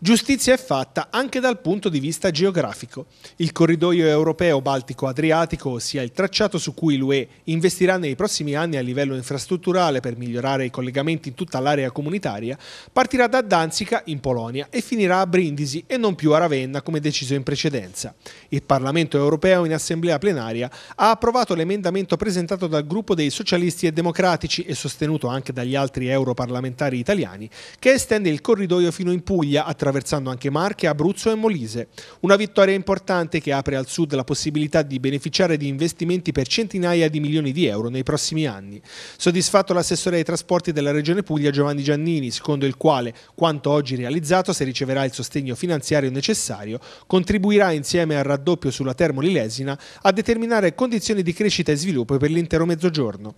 Giustizia è fatta anche dal punto di vista geografico. Il corridoio europeo-baltico-adriatico, ossia il tracciato su cui l'UE investirà nei prossimi anni a livello infrastrutturale per migliorare i collegamenti in tutta l'area comunitaria, partirà da Danzica in Polonia e finirà a Brindisi e non più a Ravenna come deciso in precedenza. Il Parlamento europeo in assemblea plenaria ha approvato l'emendamento presentato dal gruppo dei socialisti e democratici e sostenuto anche dagli altri europarlamentari italiani che estende il corridoio fino in Puglia attraverso attraversando anche Marche, Abruzzo e Molise. Una vittoria importante che apre al sud la possibilità di beneficiare di investimenti per centinaia di milioni di euro nei prossimi anni. Soddisfatto l'assessore ai trasporti della Regione Puglia Giovanni Giannini, secondo il quale quanto oggi realizzato, se riceverà il sostegno finanziario necessario, contribuirà insieme al raddoppio sulla Termolilesina a determinare condizioni di crescita e sviluppo per l'intero mezzogiorno.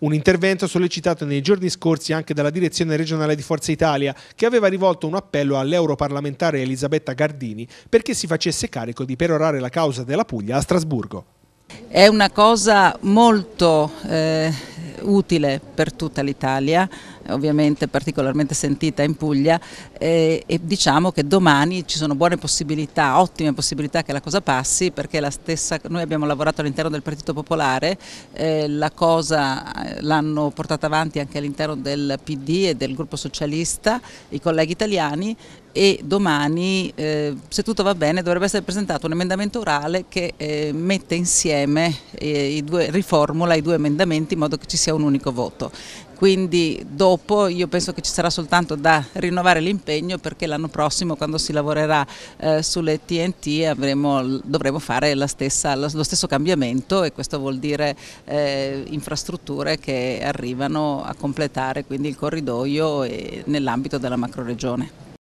Un intervento sollecitato nei giorni scorsi anche dalla direzione regionale di Forza Italia, che aveva rivolto un appello all'Euro europarlamentare Elisabetta Gardini perché si facesse carico di perorare la causa della Puglia a Strasburgo. È una cosa molto eh, utile per tutta l'Italia, ovviamente particolarmente sentita in Puglia eh, e diciamo che domani ci sono buone possibilità, ottime possibilità che la cosa passi perché la stessa, noi abbiamo lavorato all'interno del Partito Popolare, eh, la cosa eh, l'hanno portata avanti anche all'interno del PD e del gruppo socialista, i colleghi italiani e domani, eh, se tutto va bene, dovrebbe essere presentato un emendamento orale che eh, mette insieme, eh, i due, riformula i due emendamenti in modo che ci sia un unico voto. Quindi dopo io penso che ci sarà soltanto da rinnovare l'impegno perché l'anno prossimo quando si lavorerà eh, sulle TNT avremo, dovremo fare stessa, lo stesso cambiamento e questo vuol dire eh, infrastrutture che arrivano a completare quindi il corridoio nell'ambito della macro regione.